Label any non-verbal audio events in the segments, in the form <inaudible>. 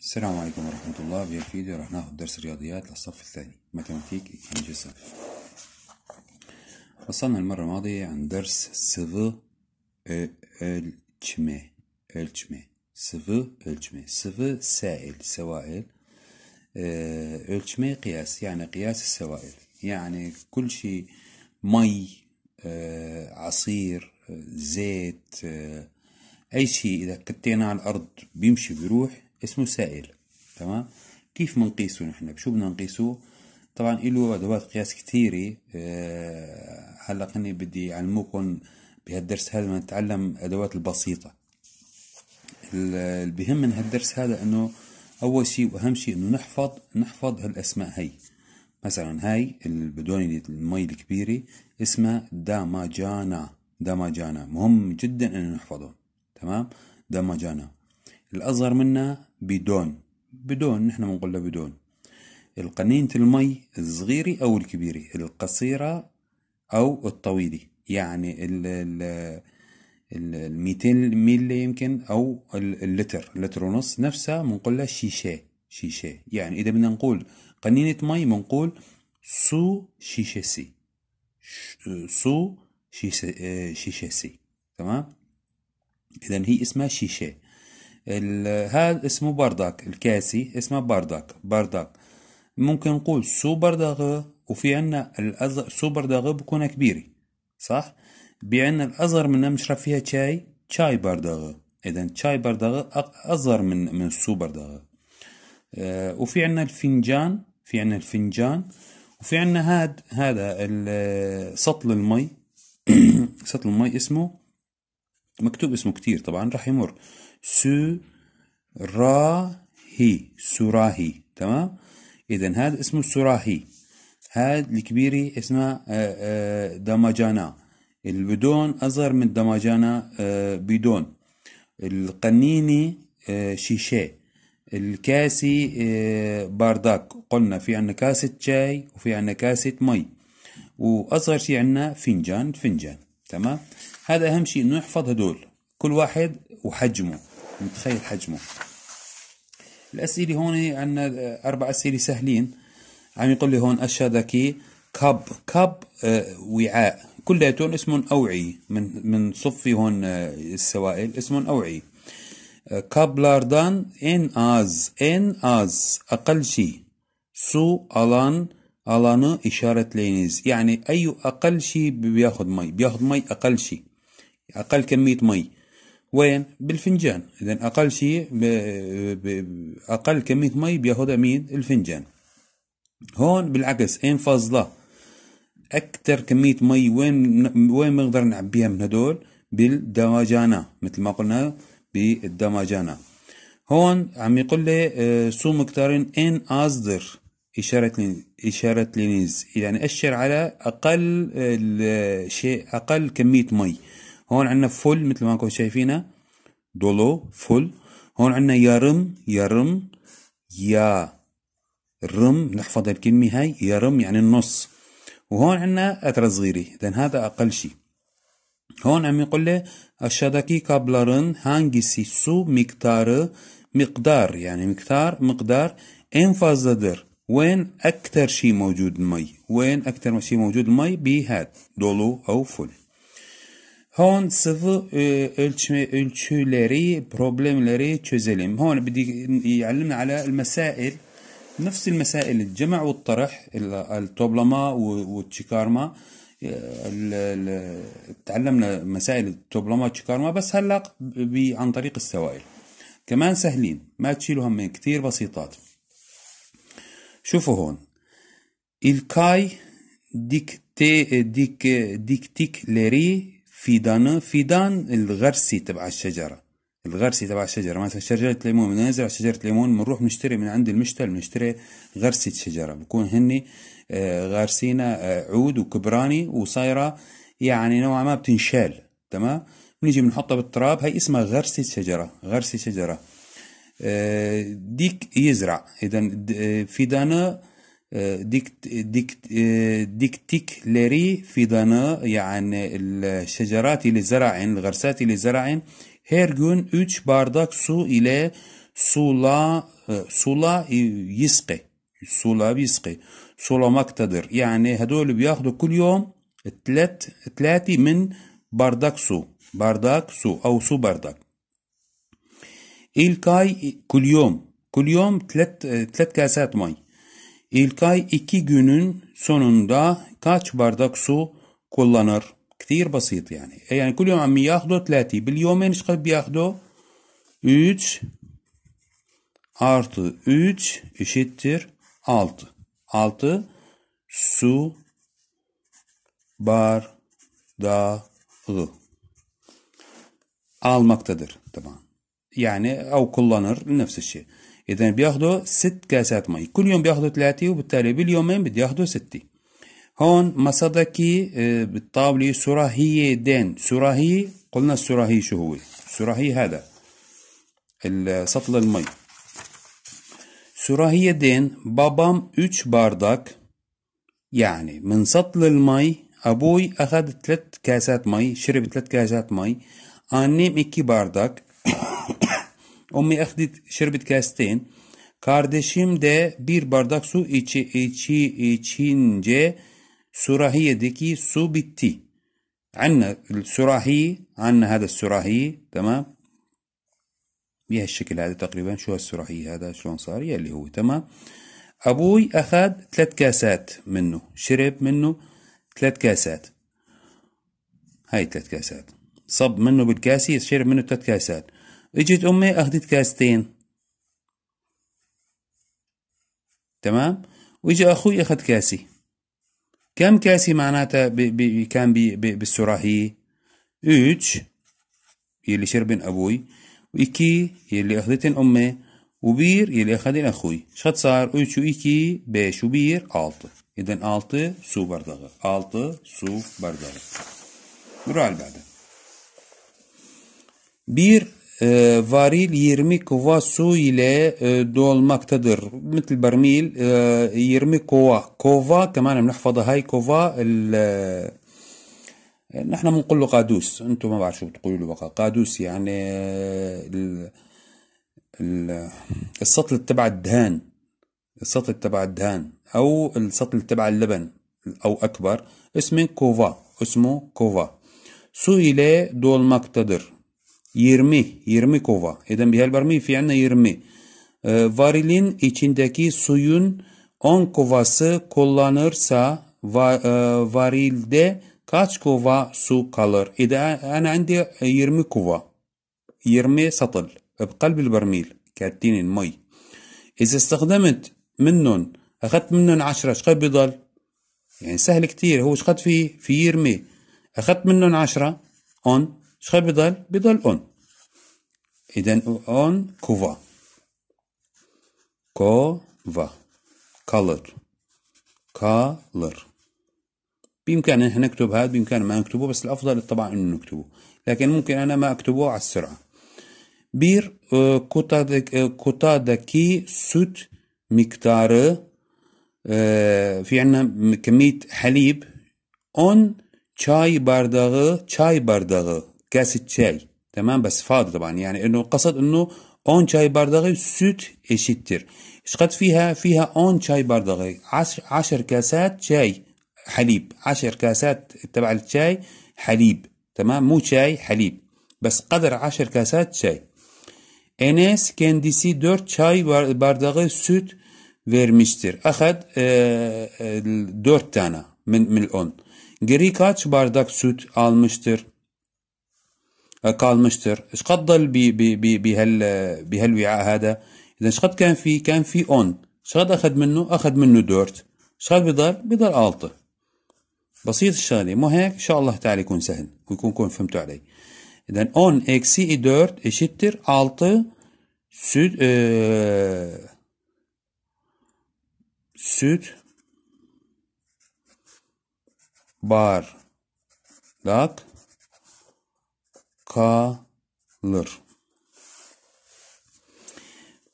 السلام عليكم ورحمة الله في الفيديو راح ناخد درس الرياضيات للصف الثاني ماتماتيك إنجليزي صف وصلنا المرة الماضية عن درس سفو التشمي التشمي سفو التشمي سفو سائل سوائل آه، التشمي قياس يعني قياس السوائل يعني كل شيء مي آه، عصير آه، زيت أي شيء إذا كتينا على الأرض بيمشي بيروح اسمه سائل تمام كيف بنقيسه نحن بشو بدنا نقيسه طبعا له ادوات قياس كثيره أه هلا خليني بدي اعلمكم بهالدرس هذا نتعلم ادوات البسيطه اللي بهم من هالدرس هذا انه اول شيء واهم شيء انه نحفظ نحفظ هالاسماء هي مثلا هاي البدون المي الكبيرة اسمها داماجانا داماجانا مهم جدا انه نحفظه تمام داماجانا الاصغر منها بدون بدون نحن بنقول له بدون القنينة المي الصغيرة أو الكبيرة القصيرة أو الطويلة يعني ال ال ال 200 ملي يمكن أو اللتر لتر ونص نفسها بنقول لها شيشة شيشة يعني إذا بدنا نقول قنينة مي بنقول سو سي سو آه، سي تمام إذا هي اسمها شيشة هذا اسمه بردك الكاسي اسمه بردك بردك ممكن نقول سو بردغ وفي عنا الأصغر سو بردغ بكون كبيري صح بعنا الأصغر منها بنشرب فيها شاي شاي بردغ إذا شاي بردغ أصغر من من السو بردغ آه، وفي عنا الفنجان في عنا الفنجان وفي عنا هاد هذا سطل المي <clears throat> سطل المي اسمه مكتوب اسمه كتير طبعا راح يمر سراهي سوراهي تمام إذا هذا اسمه سوراهي هذا الكبير اسمها آه، آه، دمجانا البدون أصغر من دمجانا آه، بدون القنيني شيشة الكاسي بارداك قلنا في عنا كاسة شاي وفي عنا كاسة مي وأصغر شيء عنا فنجان فنجان تمام هذا أهم شيء إنه نحفظ هدول كل واحد وحجمه متخيل حجمه الأسئلة هون عندنا أربع أسئلة سهلين عم يعني يقول لي هون الشذكي كب كب آه، وعاء كلياتهم اسمهم أوعي من من صفي هون آه، السوائل اسمهم أوعي آه، لاردان إن أز إن أز أقل شيء سو ألان ألان إشارة لينيز يعني أي أقل شيء بياخذ مي بياخذ مي أقل شيء أقل كمية مي وين بالفنجان اذا اقل شيء اقل كميه مي بياخذها مين الفنجان هون بالعكس ان فاضله اكثر كميه مي وين وين بنقدر نعبيها من هدول بالدماجانة مثل ما قلنا بالدماجانة هون عم يقول لي سو آه، مكتارين ان اصدر إشارة إشارة لينيز يعني أشر على أقل آه، شيء أقل كمية مي هون عندنا فل مثل ما انكم شايفينها دولو فل هون عندنا يرم يرم يا رم نحفظ الكلمة هاي يرم يعني النص وهون عندنا أثر صغيرة لأن هذا أقل شيء هون عم يقول لي الشدكي كابلرن hangisi su miktarı مقدار يعني مقدار مقدار إن فازدر وين أكثر شيء موجود المي وين أكثر شيء موجود المي بهاد دولو أو فل هون sıvı e, ölçme ölçüleri problemleri çözelim. هون بدي يعلمنا على المسائل نفس المسائل الجمع والطرح التوبلما والتشيكارما تعلمنا مسائل التوبلما والتشيكارما بس هلا عن طريق السوائل كمان سهلين ما تشيلوا همين كتير بسيطات شوفوا هون الكاي تي ديك ديكتيك لري فيدانا فيدان الغرسي تبع الشجرة الغرسي تبع الشجرة مثلا شجرة ليمون على شجرة ليمون بنروح بنشتري من عند المشتل بنشتري غرسة شجرة بكون هني آه، غارسينا آه، عود وكبراني وصايرة يعني نوعا ما بتنشال تمام بنيجي بنحطها بالتراب هي اسمها غرسة شجرة غرسة آه، شجرة ديك يزرع إذا في دانا ديكت ديكت ديكتيك لري في دانا يعني الشجرات اللي زرعن الغرسات اللي زرعن هير جون اتش باردك سو الى سولا سولا يسقي سولا بيسقي سولا مقتدر يعني هدول بياخذوا كل يوم تلات تلاتي من باردك سو باردك سو او سو باردك الكاي كل يوم كل يوم ثلاث ثلاث كاسات مي ay iki günün sonunda kaç bardak su kullanır كثير basit yani. يعني كل يوم عم ياخده ثلاثة باليومين ايش قد بياخده 3 artı üç eşittir altı altı su bardağı almaktadır. Tamam. Yani o kullanır nefsi şey. اذا بياخدوا ست كاسات مي كل يوم بياخدوا ثلاثة وبالتالي باليومين بده ياخدوا ستة هون مصدكي آه، بالطاولة سراهية دين سراهية قلنا السراهية شو هو السراهية هذا السطل المي دين بابام 3 باردك يعني من سطل المي أبوي أخذ 3 كاسات مي شرب 3 كاسات مي اني 2 باردك أمي أخذت شربت كاستين كارديشيم ده بير bir سو su içi, içi سراهية ديكي سو bitti. عنا السراهي عنا هذا السراهي تمام بها الشكل هذا تقريبا شو السراهي هذا شلون صار يلي هو تمام أبوي أخذ ثلاث كاسات منه شرب منه ثلاث كاسات هاي ثلاث كاسات صب منه بالكاسية شرب منه ثلاث كاسات اجت امي اخذت كاستين تمام واجا اخوي اخذ كاسي كم كاسي معناتها كان بي بي بالسراهية اتش يلي شربن ابوي وإكي يلي اخذتن امي وبير يلي اخذن اخوي شخص صار اتش وإكي بيش وبير الت إذن الت سو bardağı الت سو bardağı نروح على بعده بير فاريل varil 20 kova su ile e, dolmaktadır. Mitl barmil كوا e, 20 kova. Kova كمان بنحفظها هاي كوفا نحن بنقول له قادوس انتم ما بعرف شو بتقولوا له بقى قادوس يعني ال... ال... السطل تبع الدهان السطل تبع الدهان او السطل تبع اللبن او اكبر اسمه كوفا اسمه كوفا سئل دول مقتدر 20 20 kova. Eden bir hal var mı? fiilinde 20. varilin içindeki suyun 10 kovası kullanırsa e, varilde kaç kova su kalır? Eden أنا عندي 20 kova. 20 سطل بقلب البرميل كاتين المي إذا استخدمت منهم أخذت منهم 10 شقد بضل؟ يعني سهل كتير هو شقد فيه؟ في يرمي أخذت منهم عشرة أون مش بيضل بيضل اون اذا اون كوفا كوفا كالر كالر بإمكاننا إحنا نكتب هذا بإمكاننا ما نكتبه بس الأفضل طبعا إنه نكتبه لكن ممكن أنا ما أكتبه على السرعة اه، بير كوتادكي اه، سوت مقدار اه، في عنا كمية حليب اون شاي bardağı شاي bardağı كاسة شاي تمام بس فاضي طبعا يعني انه قصد انه اون شاي بردغي سوت اشتر ايش قد فيها فيها اون شاي بردغي عشر, عشر كاسات شاي حليب عشر كاسات تبع الشاي حليب تمام مو شاي حليب بس قدر عشر كاسات شاي انيس كان دي سي دور شاي vermiştir. سوت فيرمشتر اخذ آه، آه، دور تانا من من الاون جريكاتش bardak سوت المشتر قال آه، مشتر ايش قد ضل بهال بهالوعاء هذا اذا ايش قد كان في كان في اون ايش قد اخذ منه اخذ منه دورت ايش قد بضل بضل الطه بسيط الشغله مو هيك ان شاء الله تعالى يكون سهل كون فهمتوا علي اذا اون eksi دورت اشتر 6 سود آه، سود بار bardak kalır.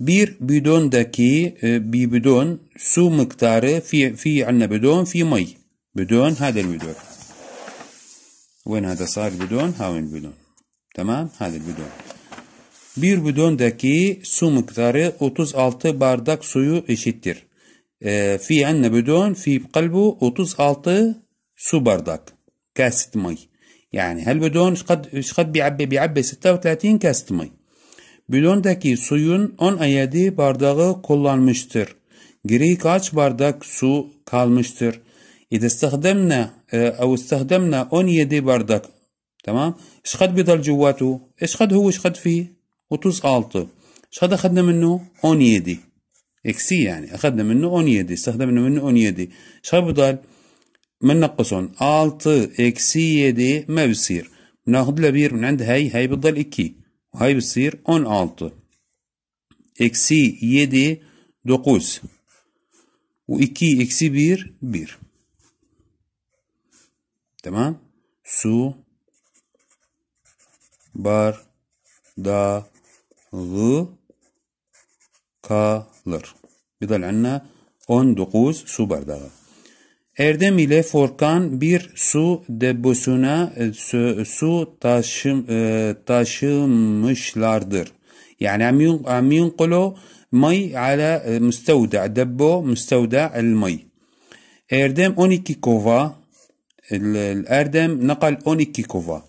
Bir bidondaki e, bir bidon su miktarı fi fi anne bidon fi may. Bidon هذا البidon. وين هذا صار bidon هاون bidon. Tamam هذا bidon. Bir bidondaki su miktarı 36 bardak suyu eşittir. E, fi anne bidon fi kalbu 36 su bardak. Kasit may. يعني هل بدون شقد شقد بيعبي بيعبي 36 kast mı? Bidondaki suyun 10 ayeti bardağı kullanmıştır. Gri kaç bardak su kalmıştır? إذا استخدمنا آه، أو استخدمنا 17 بارداغ تمام؟ شقد بيضل جواته؟ إيش قد هو إيش قد فيه؟ وتوز التو إيش قد أخذنا منه؟ 17 إكسي يعني أخذنا منه 17 استخدمنا منه 17 إيش شقد بيضل؟ نقصون الت اكس يدي ما بصير بناخد لبير من عند هاي هاي بتضل اكي وهاي بتصير اون الت اكس يدي دقوس وإكي إكسي بير بير تمام سو بار دا غ كالر بضل عنا اون دقوس سو بار غ. Erdem ile Forkan bir su debosuna e, su, taşım, e, taşımışlardır. Yani am yunqulu may ala e, müstevda. debo müstevda el may. Erdem 12 kova. Erdem nakal 12 kova.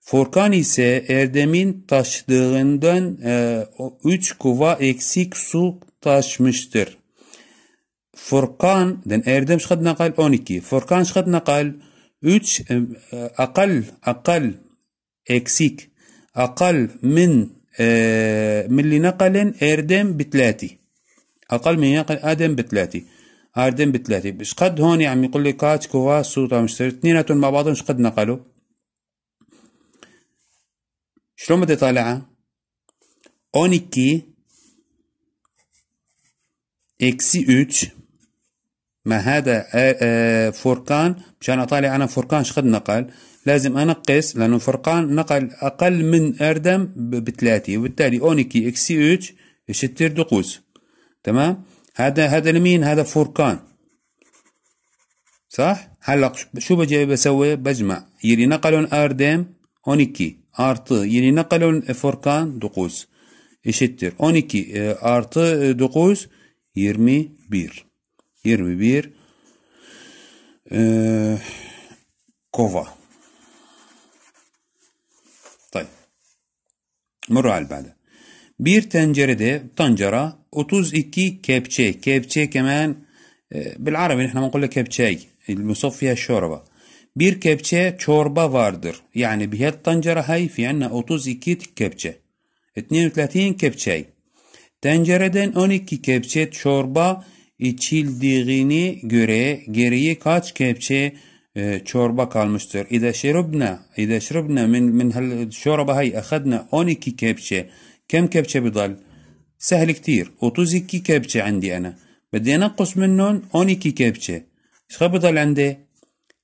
Forkan ise Erdem'in taşıdığından 3 kova eksik su taşmıştır. فرقان دن اردم شخد نقل اونيكي فرقان شخد نقل اوتش اه، اقل اقل اكسيك اقل من اه، من اللي نقل اردم بتلاتي اقل من نقل ادم بتلاتي اردم بتلاتي مش قد هون عم يقول لي كاتش كواس سوطا مشتري اثنيناتهم مع بعضهم مش قد نقلوا شلون بدي طالعة اونيكي اكسي اوتش ما هذا آه، آه، فرقان مشان اطالع انا فرقان شقد نقل لازم انقص لانه فرقان نقل اقل من اردم بثلاثه وبالتالي اونيكي اكس سي اتش شتر دقوس تمام هذا هذا لمين هذا فرقان صح هلا شو بجي بسوي بجمع يلي نقلون اردم اونيكي ارت يلي نقلون فرقان دقوس آه، ار 12 دقوس يرمي بير 21 ee, kova. Tay. Mural bende. Bir tencerede tencere 32 kepçe. Kepçe kemen بالعربي نحن بنقول لك كبشاي المصف فيها الشوربة بير كبشة شوربة واردر يعني بهي الطنجرة هاي في عنا أوتوز كيت كبشة 32 كبشاي تنجرة دن أونيكي كبشة شوربة içildiğini göre geriye kaç kepçe e, çorba kalmıştır. İde şerubna, ide şerubna min, min hel şorba hay akhadna 12 kepçe. Kem kepçe bidal? Sehli ktir. 32 kepçe عندي أنا. بدي أنقص منهم 12 kepçe. Şka bidal عندي?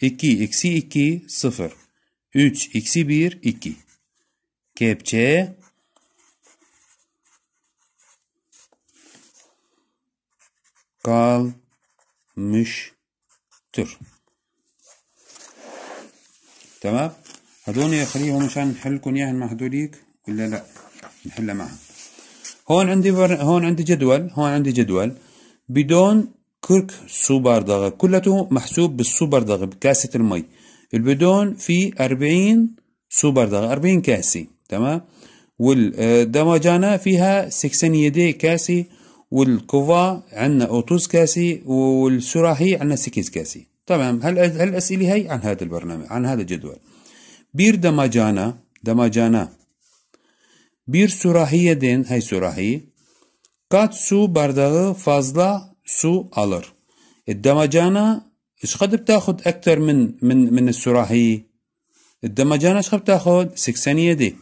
2 eksi 2 0. 3 1 2. Kepçe kalmıştır. تمام هدول يخليهم مشان نحل لكم مع هدوليك ولا لا نحلها معهم هون عندي بر... هون عندي جدول هون عندي جدول بدون كرك سوبر دغ كلته محسوب بالسوبر دغ بكاسة المي البدون في 40 سوبر دغ 40 كاسة تمام والدمجانة فيها 80 يدي كاسة والكوفا عندنا اوتوز كاسي والسراهي عندنا سكيز كاسي تمام هالاسئله هي عن هذا البرنامج عن هذا الجدول بير دماجانا دماجانا بير سراهية دين هي sürahi كات سو بردغ فازلا سو ألر الدماجانا ايش قد بتاخد اكثر من من من السراهية الدماجانا ايش قد بتاخد سكسانية دي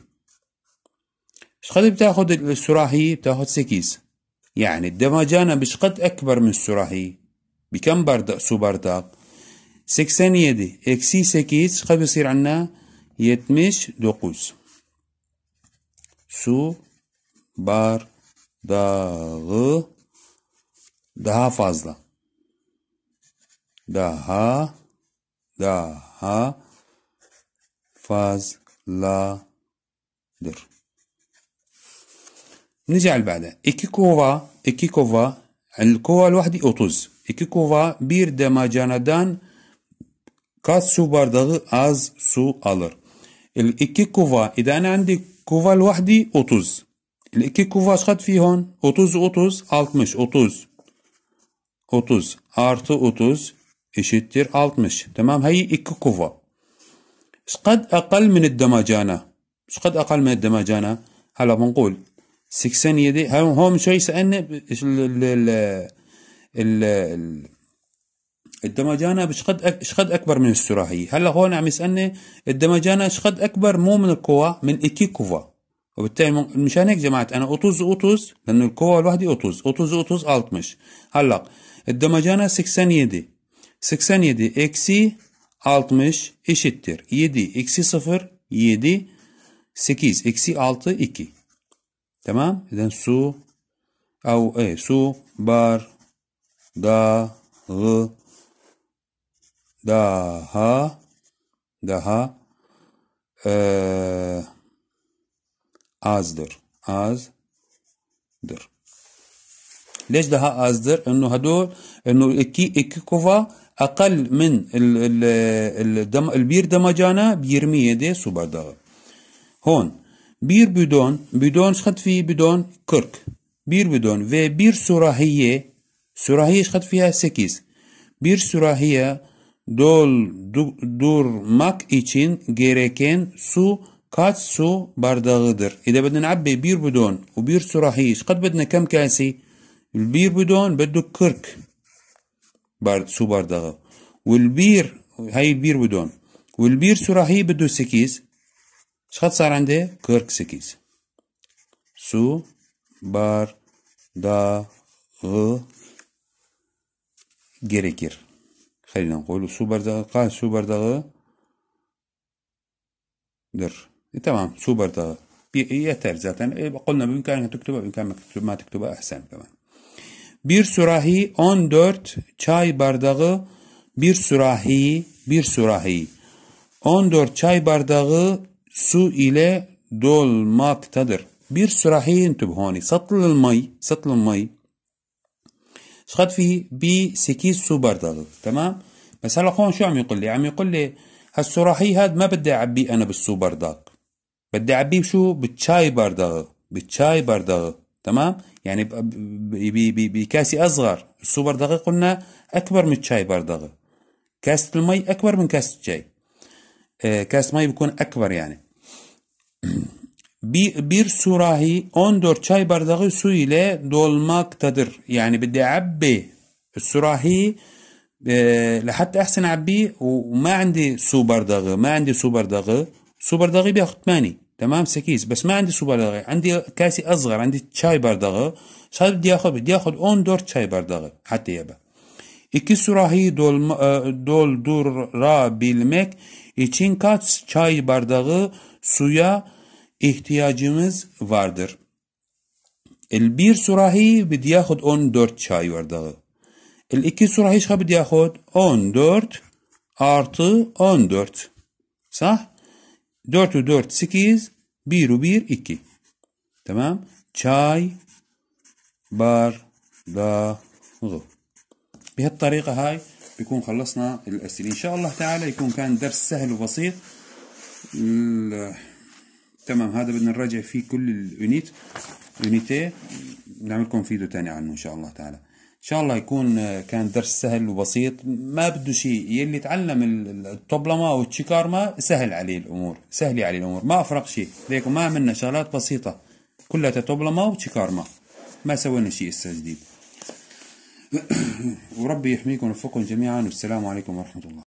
ايش قد بتاخد السراهية بتاخد سكيز يعني الدمجانة مش قد أكبر من السراهي بكم بردق سو بردق 87 اكسي 8 قد بيصير عنا 79 su bardağı daha fazla. Daha daha fazladır. نجي على بعدها إكيكوفا إكيكوفا الكوفا لوحدي 30 إكيكوفا bir damacanadan kaç su bardağı az su alır. الإكي كوفا إذا أنا عندي كوفا لوحدي 30 الإكي كوفا ايش قد في هون؟ 30 30 60 30 30 artı 30 eşittir 60. Tamam هي إكي كوفا ايش قد أقل من الدمجانة؟ ايش قد أقل من الدمجانة؟ هلا بنقول 87 هو من شوي سالنا ال ال ال الدمجانة بشقد شقد اكبر من السراهية هلا هون عم يسالني الدمجانة شقد اكبر مو من القوة من كوفا وبالتالي مشان هيك جماعة انا اوتوز اوتوز لانه القوة الواحدة اوتوز اوتوز اوتوز التمش هلا الدمجانة 87 يدي اكسي 60 اشتر يدي اكسي صفر يدي سكيز اكسي 6 اكي تمام إذا سو أو اي سو بار دا غ دا ها دا ها آه أزدر أز در ليش ده أزدر إنه هدول إنه إكي إكي كوفا أقل من ال ال ال البير دمجانا بيرمي يدي سوبر دغ هون bir bidon, bidon şatfi bidon 40. Bir bidon ve bir sürahiye, sürahiye şatfiye 8. Bir sürahiye durmak için gereken su kaç su bardağıdır? İde bedin abbe bir bidon ve bir sürahiye şkat bedine kem kasi? Bir bidon bedu 40 bard su bardağı. Ve bir, hayır bir bidon. Ve bir sürahiye bedu 8. Şatsarende 48. Su bardağı gerekir. خلينا نقول su bardağı kaç su bardağıdır. E, tamam su bardağı bir e, yeter zaten. E, imkanı بإمكانك تكتبها بإمكانك ما تكتبها أحسن كمان. Bir sürahi 14 çay bardağı bir sürahi bir sürahi 14 çay bardağı su ile dolmaktadır. Bir sürahi انتبه هوني سطل المي سطل المي شخد فيه بسكيس سو بردل تمام بس هلا هون شو عم يقول لي عم يقول لي هالسراحي هاد ما بدي اعبيه انا بالسو بردق بدي اعبيه بشو بالشاي بردق بالشاي بردق تمام يعني بكاسه اصغر السو بردقه قلنا اكبر من الشاي بردقه كاسه المي اكبر من كاسه الشاي آه كاسه مي بيكون اكبر يعني bir, bir surahi 14 çay bardağı su ile dolmaktadır. Yani بدي أعبي السراهي لحتى أحسن أعبيه وما عندي سو بردغه ما عندي سو بردغه سو بردغه بياخد 8 تمام سكيس بس ما عندي سو بردغه عندي كاسي أصغر عندي شاي بردغه صار بدي آخذ بدي آخذ 14 شاي بردغه حتى يبقى İki sürahi dolma, doldurabilmek için kaç çay bardağı suya ihtiyacımız vardır. البير سراهي بدي ياخد اون دورت شاي El الاكي surahi شخا بدي ياخد اون دورت artı 14. Sah? 4 ve 4 8, 1 ve 1 2. Tamam? Çay bardağı. بهالطريقة هاي بيكون خلصنا الأسئلة إن شاء الله تعالى يكون كان درس سهل وبسيط تمام هذا بدنا نراجع فيه كل اليونيت يونيتي نعمل لكم فيديو تاني عنه ان شاء الله تعالى ان شاء الله يكون آه، كان درس سهل وبسيط ما بده شيء يلي تعلم الطبلمه او التشيكارما سهل عليه الامور سهل عليه الامور ما افرق شيء ليك ما عملنا شغلات بسيطه كلها طبلمه وتشيكارما ما سوينا شيء هسه جديد <coughs> وربي يحميكم ويوفقكم جميعا والسلام عليكم ورحمه الله